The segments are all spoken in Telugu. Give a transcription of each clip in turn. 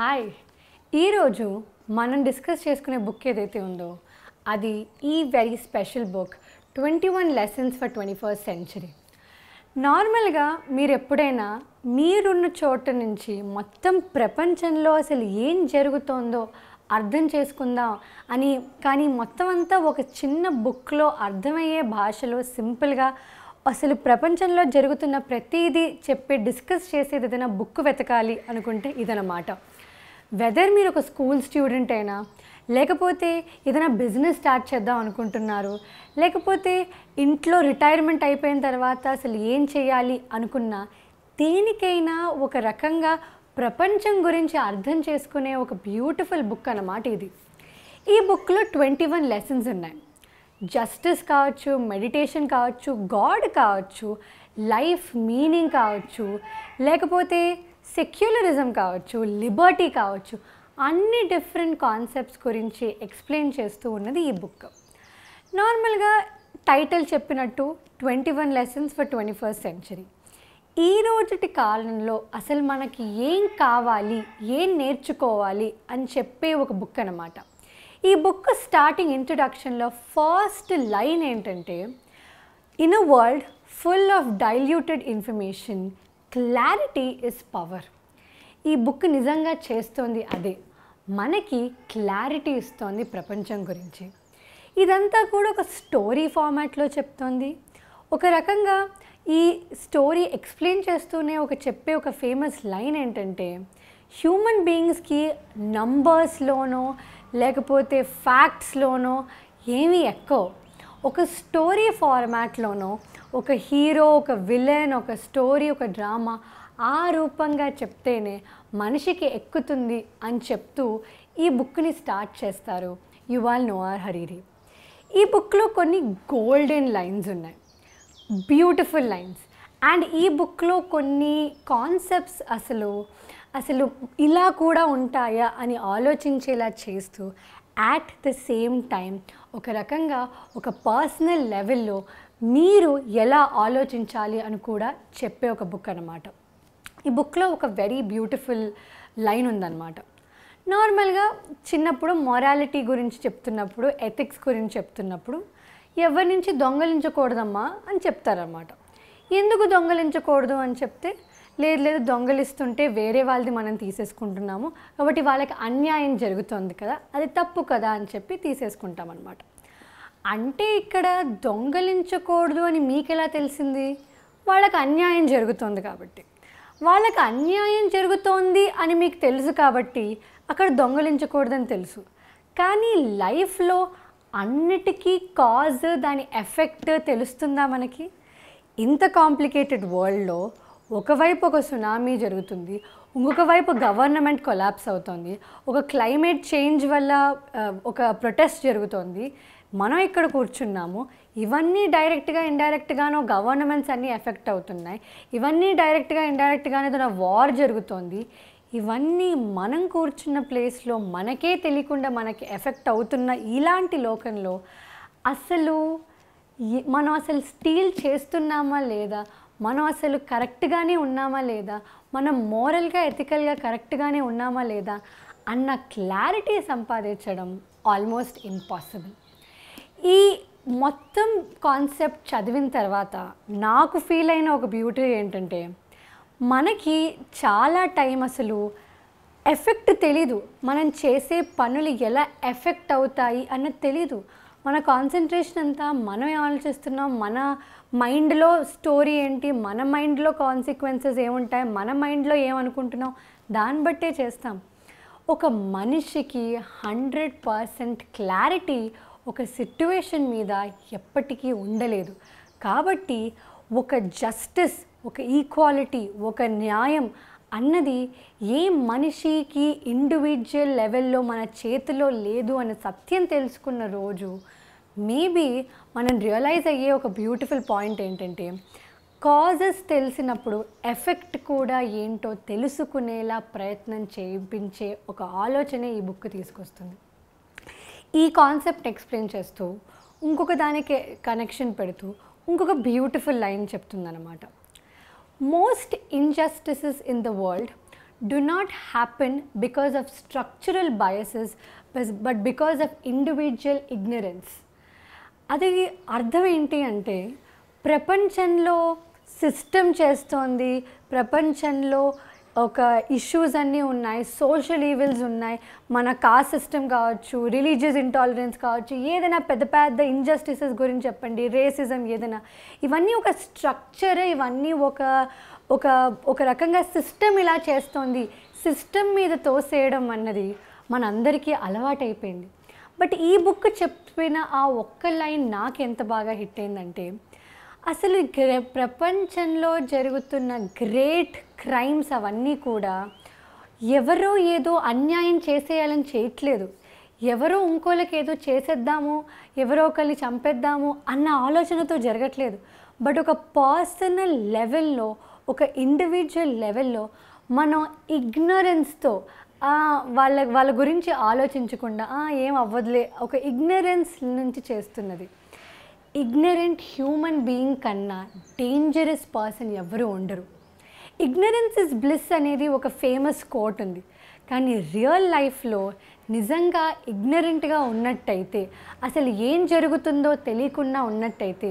హాయ్ ఈరోజు మనం డిస్కస్ చేసుకునే బుక్ ఏదైతే ఉందో అది ఈ very special book twenty one lessons for twenty first century నార్మల్గా మీరు ఎప్పుడైనా మీరున్న చోట నుంచి మొత్తం ప్రపంచంలో అసలు ఏం జరుగుతోందో అర్థం చేసుకుందాం అని కానీ మొత్తం అంతా ఒక చిన్న బుక్లో అర్థమయ్యే భాషలో సింపుల్గా అసలు ప్రపంచంలో జరుగుతున్న ప్రతిదీ చెప్పే డిస్కస్ చేసేది ఏదైనా బుక్ వెతకాలి అనుకుంటే ఇదనమాట వెదర్ మీరు ఒక స్కూల్ స్టూడెంట్ అయినా లేకపోతే ఏదైనా బిజినెస్ స్టార్ట్ చేద్దాం అనుకుంటున్నారు లేకపోతే ఇంట్లో రిటైర్మెంట్ అయిపోయిన తర్వాత అసలు ఏం చేయాలి అనుకున్నా దేనికైనా ఒక రకంగా ప్రపంచం గురించి అర్థం చేసుకునే ఒక బ్యూటిఫుల్ బుక్ అన్నమాట ఇది ఈ బుక్లో ట్వంటీ వన్ లెసన్స్ ఉన్నాయి జస్టిస్ కావచ్చు మెడిటేషన్ కావచ్చు గాడ్ కావచ్చు లైఫ్ మీనింగ్ కావచ్చు లేకపోతే సెక్యులరిజం కావచ్చు లిబర్టీ కావచ్చు అన్ని డిఫరెంట్ కాన్సెప్ట్స్ గురించి ఎక్స్ప్లెయిన్ చేస్తూ ఉన్నది ఈ బుక్ నార్మల్గా టైటిల్ చెప్పినట్టు twenty one lessons for twenty first century ఈ రోజుటి కాలంలో అసలు మనకి ఏం కావాలి ఏం నేర్చుకోవాలి అని చెప్పే ఒక బుక్ అనమాట ఈ బుక్ స్టార్టింగ్ ఇంట్రడక్షన్లో ఫస్ట్ లైన్ ఏంటంటే in a world full of diluted information clarity is power ఈ బుక్ నిజంగా చేస్తోంది అదే మనకి క్లారిటీ ఇస్తోంది ప్రపంచం గురించి ఇదంతా కూడా ఒక స్టోరీ ఫార్మాట్లో చెప్తోంది ఒక రకంగా ఈ స్టోరీ ఎక్స్ప్లెయిన్ చేస్తూనే ఒక చెప్పే ఒక ఫేమస్ లైన్ ఏంటంటే హ్యూమన్ బీయింగ్స్కి నంబర్స్లోనో లేకపోతే ఫ్యాక్ట్స్లోనో ఏమీ ఎక్కువ ఒక స్టోరీ ఫార్మాట్లోనో ఒక హీరో ఒక విలన్ ఒక స్టోరీ ఒక డ్రామా ఆ రూపంగా చెప్తేనే మనిషికి ఎక్కుతుంది అని చెప్తూ ఈ బుక్ని స్టార్ట్ చేస్తారు యువాల్ నోఆర్ హరీరి ఈ బుక్లో కొన్ని గోల్డెన్ లైన్స్ ఉన్నాయి బ్యూటిఫుల్ లైన్స్ అండ్ ఈ బుక్లో కొన్ని కాన్సెప్ట్స్ అసలు అసలు ఇలా కూడా ఉంటాయా అని ఆలోచించేలా చేస్తూ యాట్ ద సేమ్ టైం ఒక రకంగా ఒక పర్సనల్ లెవెల్లో మీరు ఎలా ఆలోచించాలి అని కూడా చెప్పే ఒక బుక్ అనమాట ఈ బుక్లో ఒక వెరీ బ్యూటిఫుల్ లైన్ ఉందన్నమాట నార్మల్గా చిన్నప్పుడు మొరాలిటీ గురించి చెప్తున్నప్పుడు ఎథిక్స్ గురించి చెప్తున్నప్పుడు ఎవరి నుంచి దొంగలించకూడదమ్మా అని చెప్తారన్నమాట ఎందుకు దొంగలించకూడదు అని చెప్తే లేదు లేదు దొంగలిస్తుంటే వేరే వాళ్ళది మనం తీసేసుకుంటున్నాము కాబట్టి వాళ్ళకి అన్యాయం జరుగుతుంది కదా అది తప్పు కదా అని చెప్పి తీసేసుకుంటాం అనమాట అంటే ఇక్కడ దొంగలించకూడదు అని మీకు ఎలా తెలిసింది వాళ్ళకి అన్యాయం జరుగుతుంది కాబట్టి వాళ్ళకి అన్యాయం జరుగుతోంది అని మీకు తెలుసు కాబట్టి అక్కడ దొంగలించకూడదని తెలుసు కానీ లైఫ్లో అన్నిటికీ కాజ్ దాని ఎఫెక్ట్ తెలుస్తుందా మనకి ఇంత కాంప్లికేటెడ్ వరల్డ్లో ఒకవైపు ఒక సునామీ జరుగుతుంది ఇంకొక వైపు గవర్నమెంట్ కొలాప్స్ అవుతుంది ఒక క్లైమేట్ చేంజ్ వల్ల ఒక ప్రొటెస్ట్ జరుగుతుంది మనం ఇక్కడ కూర్చున్నాము ఇవన్నీ డైరెక్ట్గా ఇండైరెక్ట్గానో గవర్నమెంట్స్ అన్నీ ఎఫెక్ట్ అవుతున్నాయి ఇవన్నీ డైరెక్ట్గా ఇండైరెక్ట్గానే ఏదైనా వార్ జరుగుతోంది ఇవన్నీ మనం కూర్చున్న ప్లేస్లో మనకే తెలియకుండా మనకి ఎఫెక్ట్ అవుతున్న ఇలాంటి లోకంలో అసలు మనం అసలు స్టీల్ చేస్తున్నామా లేదా మనం అసలు కరెక్ట్గానే ఉన్నామా లేదా మనం మోరల్గా ఎథికల్గా కరెక్ట్గానే ఉన్నామా లేదా అన్న క్లారిటీ సంపాదించడం ఆల్మోస్ట్ ఇంపాసిబుల్ ఈ మొత్తం కాన్సెప్ట్ చదివిన తర్వాత నాకు ఫీల్ అయిన ఒక బ్యూటీ ఏంటంటే మనకి చాలా టైం అసలు ఎఫెక్ట్ తెలీదు మనం చేసే పనులు ఎలా ఎఫెక్ట్ అవుతాయి అన్నది తెలీదు మన కాన్సన్ట్రేషన్ అంతా మనమే ఆలోచిస్తున్నాం మన మైండ్లో స్టోరీ ఏంటి మన మైండ్లో కాన్సిక్వెన్సెస్ ఏముంటాయి మన మైండ్లో ఏమనుకుంటున్నాం దాన్ని బట్టే చేస్తాం ఒక మనిషికి హండ్రెడ్ పర్సెంట్ క్లారిటీ ఒక సిట్యువేషన్ మీద ఎప్పటికీ ఉండలేదు కాబట్టి ఒక జస్టిస్ ఒక ఈక్వాలిటీ ఒక న్యాయం అన్నది ఏ మనిషికి ఇండివిజువల్ లెవెల్లో మన చేతిలో లేదు అనే సత్యం తెలుసుకున్న రోజు మేబీ మనం రియలైజ్ అయ్యే ఒక బ్యూటిఫుల్ పాయింట్ ఏంటంటే కాజెస్ తెలిసినప్పుడు ఎఫెక్ట్ కూడా ఏంటో తెలుసుకునేలా ప్రయత్నం చేయించే ఒక ఆలోచనే ఈ బుక్ తీసుకొస్తుంది ఈ కాన్సెప్ట్ ఎక్స్ప్లెయిన్ చేస్తూ ఇంకొక దానికి కనెక్షన్ పెడుతూ ఇంకొక బ్యూటిఫుల్ లైన్ చెప్తుందన్నమాట most injustices in the world do not happen because of structural biases but because of individual ignorance అది అర్థం ఏంటి అంటే ప్రపంచంలో సిస్టమ్ చేస్తోంది ప్రపంచంలో ఒక ఇష్యూస్ అన్నీ ఉన్నాయి సోషల్ ఈవిల్స్ ఉన్నాయి మన కాస్ట్ సిస్టమ్ కావచ్చు రిలీజియస్ ఇంటాలరెన్స్ కావచ్చు ఏదైనా పెద్ద పెద్ద ఇంజస్టిసెస్ గురించి చెప్పండి రేసిజం ఏదైనా ఇవన్నీ ఒక స్ట్రక్చర్ ఇవన్నీ ఒక ఒక ఒక రకంగా సిస్టమ్ ఇలా చేస్తోంది సిస్టమ్ మీద తోసేయడం అన్నది మనందరికీ అలవాటైపోయింది బట్ ఈ బుక్ చెప్పిన ఆ ఒక్క లైన్ నాకు ఎంత బాగా హిట్ అయిందంటే అసలు ప్రపంచంలో జరుగుతున్న గ్రేట్ క్రైమ్స్ అవన్నీ కూడా ఎవరో ఏదో అన్యాయం చేసేయాలని చేయట్లేదు ఎవరో ఇంకోళ్ళకి ఏదో చేసేద్దాము ఎవరో ఒకరిని చంపేద్దాము అన్న ఆలోచనతో జరగట్లేదు బట్ ఒక పర్సనల్ లెవెల్లో ఒక ఇండివిజువల్ లెవెల్లో మనం ఇగ్నరెన్స్తో వాళ్ళ వాళ్ళ గురించి ఆలోచించకుండా ఏం అవ్వదులే ఒక ఇగ్నరెన్స్ నుంచి చేస్తున్నది ఇగ్నరెంట్ హ్యూమన్ బీయింగ్ కన్నా డేంజరస్ పర్సన్ ఎవరు ఉండరు ఇగ్నరెన్స్ ఇస్ బ్లిస్ అనేది ఒక ఫేమస్ కోట్ ఉంది కానీ రియల్ లైఫ్లో నిజంగా ఇగ్నరెంట్గా ఉన్నట్టయితే అసలు ఏం జరుగుతుందో తెలియకుండా ఉన్నట్టయితే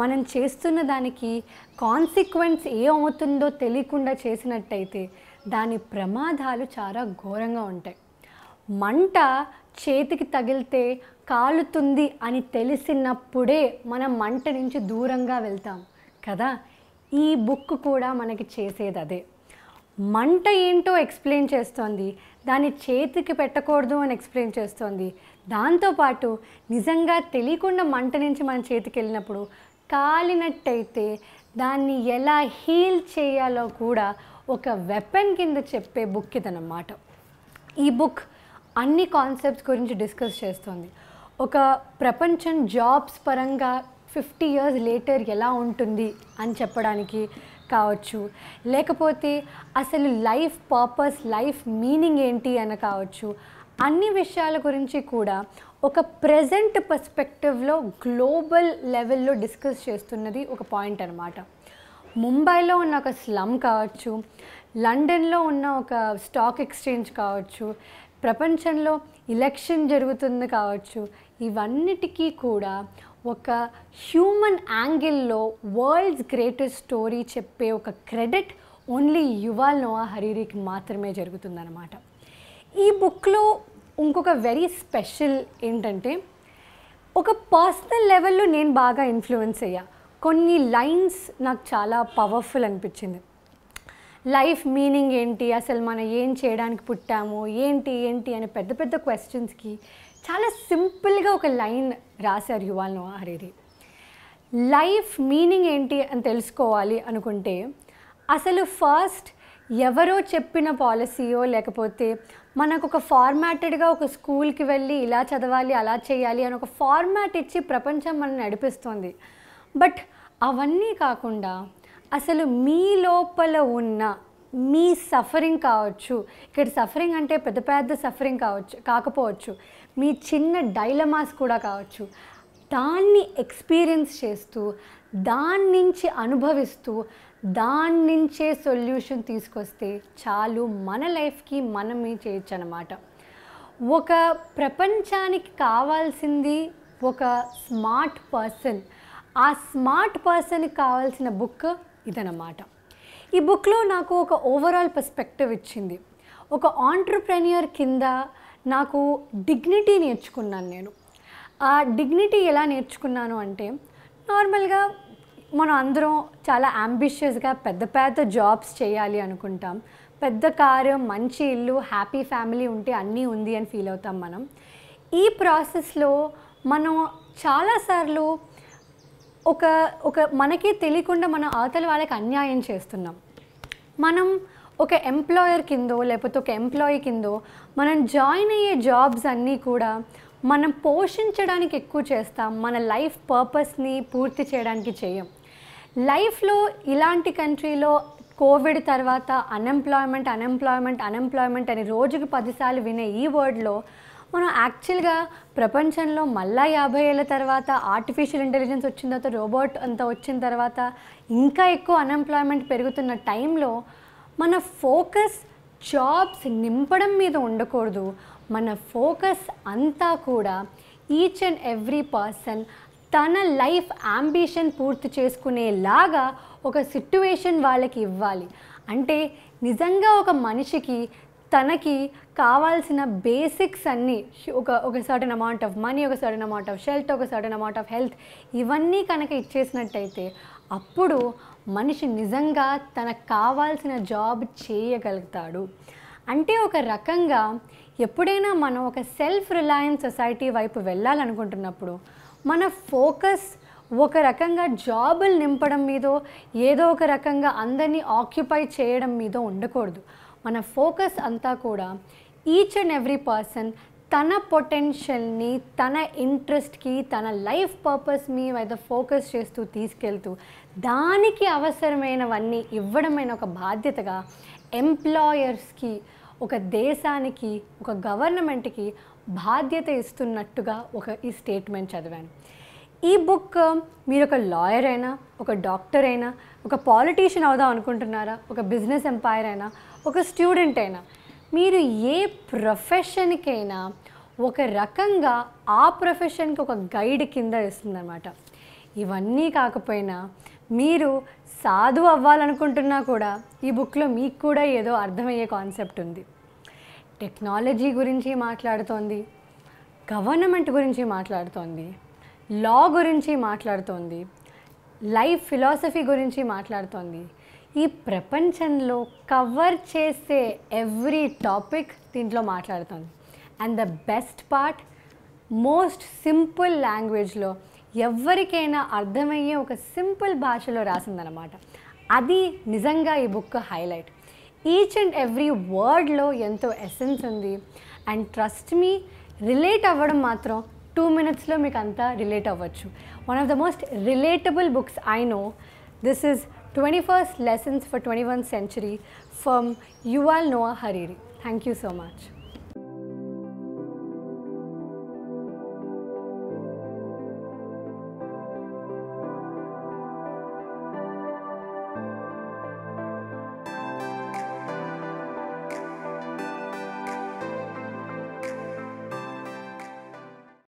మనం చేస్తున్న దానికి కాన్సిక్వెన్స్ ఏమవుతుందో తెలియకుండా చేసినట్టయితే దాని ప్రమాదాలు చాలా ఘోరంగా ఉంటాయి మంట చేతికి తగిలితే కాలుతుంది అని తెలిసినప్పుడే మనం మంట నుంచి దూరంగా వెళ్తాం కదా ఈ బుక్ కూడా మనకి చేసేది అదే మంట ఏంటో ఎక్స్ప్లెయిన్ చేస్తోంది దాన్ని చేతికి పెట్టకూడదు అని ఎక్స్ప్లెయిన్ చేస్తోంది దాంతోపాటు నిజంగా తెలియకుండా మంట నుంచి మన చేతికి వెళ్ళినప్పుడు కాలినట్టయితే దాన్ని ఎలా హీల్ చేయాలో కూడా ఒక వెపన్ కింద చెప్పే బుక్ ఇది అన్నమాట ఈ బుక్ అన్ని కాన్సెప్ట్స్ గురించి డిస్కస్ చేస్తుంది ఒక ప్రపంచం జాబ్స్ పరంగా ఫిఫ్టీ ఇయర్స్ లేటర్ ఎలా ఉంటుంది అని చెప్పడానికి కావచ్చు లేకపోతే అసలు లైఫ్ పర్పస్ లైఫ్ మీనింగ్ ఏంటి అని కావచ్చు అన్ని విషయాల గురించి కూడా ఒక ప్రజెంట్ పర్స్పెక్టివ్లో గ్లోబల్ లెవెల్లో డిస్కస్ చేస్తున్నది ఒక పాయింట్ అనమాట ముంబైలో ఉన్న ఒక స్లమ్ కావచ్చు లండన్లో ఉన్న ఒక స్టాక్ ఎక్స్చేంజ్ కావచ్చు ప్రపంచంలో ఎలక్షన్ జరుగుతుంది కావచ్చు ఇవన్నిటికీ కూడా ఒక హ్యూమన్ యాంగిల్లో వరల్డ్స్ గ్రేటెస్ట్ స్టోరీ చెప్పే ఒక క్రెడిట్ ఓన్లీ యువాల్ నోవా హరీరికి మాత్రమే జరుగుతుందన్నమాట ఈ బుక్లో ఇంకొక వెరీ స్పెషల్ ఏంటంటే ఒక పర్సనల్ లెవెల్లో నేను బాగా ఇన్ఫ్లుయెన్స్ అయ్యా కొన్ని లైన్స్ నాకు చాలా పవర్ఫుల్ అనిపించింది లైఫ్ మీనింగ్ ఏంటి అసలు మనం ఏం చేయడానికి పుట్టాము ఏంటి ఏంటి అనే పెద్ద పెద్ద క్వశ్చన్స్కి చాలా సింపుల్గా ఒక లైన్ రాశారు యువాల్ నోవా లైఫ్ మీనింగ్ ఏంటి అని తెలుసుకోవాలి అనుకుంటే అసలు ఫస్ట్ ఎవరో చెప్పిన పాలసీయో లేకపోతే మనకు ఒక ఫార్మాటెడ్గా ఒక స్కూల్కి వెళ్ళి ఇలా చదవాలి అలా చేయాలి అని ఒక ఫార్మాట్ ఇచ్చి ప్రపంచం మనం నడిపిస్తుంది బట్ అవన్నీ కాకుండా అసలు మీ లోపల ఉన్న మీ సఫరింగ్ కావచ్చు ఇక్కడ సఫరింగ్ అంటే పెద్ద పెద్ద సఫరింగ్ కావచ్చు కాకపోవచ్చు మీ చిన్న డైలమాస్ కూడా కావచ్చు దాన్ని ఎక్స్పీరియన్స్ చేస్తూ దాని నుంచి అనుభవిస్తూ దాని నుంచే సొల్యూషన్ తీసుకొస్తే చాలు మన లైఫ్కి మనమే చేయొచ్చు అనమాట ఒక ప్రపంచానికి కావాల్సింది ఒక స్మార్ట్ పర్సన్ ఆ స్మార్ట్ పర్సన్కి కావాల్సిన బుక్ ఇదన్నమాట ఈ బుక్లో నాకు ఒక ఓవరాల్ పర్స్పెక్టివ్ ఇచ్చింది ఒక ఆంటర్ప్రెన్యూర్ కింద నాకు డిగ్నిటీ నేర్చుకున్నాను నేను ఆ డిగ్నిటీ ఎలా నేర్చుకున్నాను అంటే నార్మల్గా మనం అందరం చాలా అంబిషియస్గా పెద్ద పెద్ద జాబ్స్ చేయాలి అనుకుంటాం పెద్ద కారు మంచి ఇల్లు హ్యాపీ ఫ్యామిలీ ఉంటే అన్నీ ఉంది అని ఫీల్ అవుతాం మనం ఈ ప్రాసెస్లో మనం చాలాసార్లు ఒక ఒక మనకి తెలియకుండా మన అవతల వాళ్ళకి అన్యాయం చేస్తున్నాం మనం ఒక ఎంప్లాయర్ కిందో లేకపోతే ఒక ఎంప్లాయీ కిందో మనం జాయిన్ అయ్యే జాబ్స్ అన్నీ కూడా మనం పోషించడానికి ఎక్కువ చేస్తాం మన లైఫ్ పర్పస్ని పూర్తి చేయడానికి చేయం లైఫ్లో ఇలాంటి కంట్రీలో కోవిడ్ తర్వాత అన్ఎంప్లాయ్మెంట్ అన్ఎంప్లాయ్మెంట్ అన్ఎంప్లాయ్మెంట్ అని రోజుకి పదిసార్లు వినే ఈ వర్డ్లో మనం యాక్చువల్గా ప్రపంచంలో మళ్ళా యాభై ఏళ్ళ తర్వాత ఆర్టిఫిషియల్ ఇంటెలిజెన్స్ వచ్చిన తర్వాత రోబోట్ అంతా వచ్చిన తర్వాత ఇంకా ఎక్కువ అన్ఎంప్లాయ్మెంట్ పెరుగుతున్న టైంలో మన ఫోకస్ జాబ్స్ నింపడం మీద ఉండకూడదు మన ఫోకస్ అంతా కూడా ఈచ్ అండ్ ఎవ్రీ పర్సన్ తన లైఫ్ ఆంబిషన్ పూర్తి చేసుకునేలాగా ఒక సిట్యువేషన్ వాళ్ళకి ఇవ్వాలి అంటే నిజంగా ఒక మనిషికి తనకి కావాల్సిన బేసిక్స్ అన్నీ ఒక ఒక సర్టెన్ అమౌంట్ ఆఫ్ మనీ ఒక సర్టెన్ అమౌంట్ ఆఫ్ షెల్టర్ ఒక సర్టెన్ అమౌంట్ ఆఫ్ హెల్త్ ఇవన్నీ కనుక ఇచ్చేసినట్టయితే అప్పుడు మనిషి నిజంగా తనకు కావాల్సిన జాబ్ చేయగలుగుతాడు అంటే ఒక రకంగా ఎప్పుడైనా మనం ఒక సెల్ఫ్ రిలయన్స్ సొసైటీ వైపు వెళ్ళాలనుకుంటున్నప్పుడు మన ఫోకస్ ఒక రకంగా జాబులు నింపడం మీదో ఏదో ఒక రకంగా అందరినీ ఆక్యుపై చేయడం మీదో ఉండకూడదు మన ఫోకస్ అంతా కూడా ఈచ్ అండ్ ఎవ్రీ పర్సన్ తన పొటెన్షియల్ని తన ఇంట్రెస్ట్కి తన లైఫ్ పర్పస్ మీద ఫోకస్ చేస్తూ తీసుకెళ్తూ దానికి అవసరమైనవన్నీ ఇవ్వడమైన ఒక బాధ్యతగా ఎంప్లాయర్స్కి ఒక దేశానికి ఒక గవర్నమెంట్కి బాధ్యత ఇస్తున్నట్టుగా ఒక ఈ స్టేట్మెంట్ చదివాను ఈ బుక్ మీరు ఒక లాయర్ అయినా ఒక డాక్టర్ అయినా ఒక పాలిటీషియన్ అవుదాం అనుకుంటున్నారా ఒక బిజినెస్ ఎంపైర్ అయినా ఒక స్టూడెంట్ అయినా మీరు ఏ ప్రొఫెషన్కైనా ఒక రకంగా ఆ ప్రొఫెషన్కి ఒక గైడ్ కింద ఇస్తుందన్నమాట ఇవన్నీ కాకపోయినా మీరు సాధు అవ్వాలనుకుంటున్నా కూడా ఈ బుక్లో మీకు కూడా ఏదో అర్థమయ్యే కాన్సెప్ట్ ఉంది టెక్నాలజీ గురించి మాట్లాడుతోంది గవర్నమెంట్ గురించి మాట్లాడుతోంది లా గురించి మాట్లాడుతోంది లైఫ్ ఫిలాసఫీ గురించి మాట్లాడుతోంది ఈ ప్రపంచంలో కవర్ చేసే ఎవ్రీ టాపిక్ దీంట్లో మాట్లాడుతుంది and the best part most simple లాంగ్వేజ్లో ఎవరికైనా అర్థమయ్యే ఒక సింపుల్ భాషలో రాసిందనమాట అది నిజంగా ఈ book highlight each and every వర్డ్లో ఎంతో ఎసెన్స్ ఉంది అండ్ ట్రస్ట్ మీ రిలేట్ అవ్వడం మాత్రం టూ మినిట్స్లో మీకు అంతా రిలేట్ అవ్వచ్చు one of the most relatable books I know this is 21st Lessons for 21st Century from Yuval Noah Hariri. Thank you so much.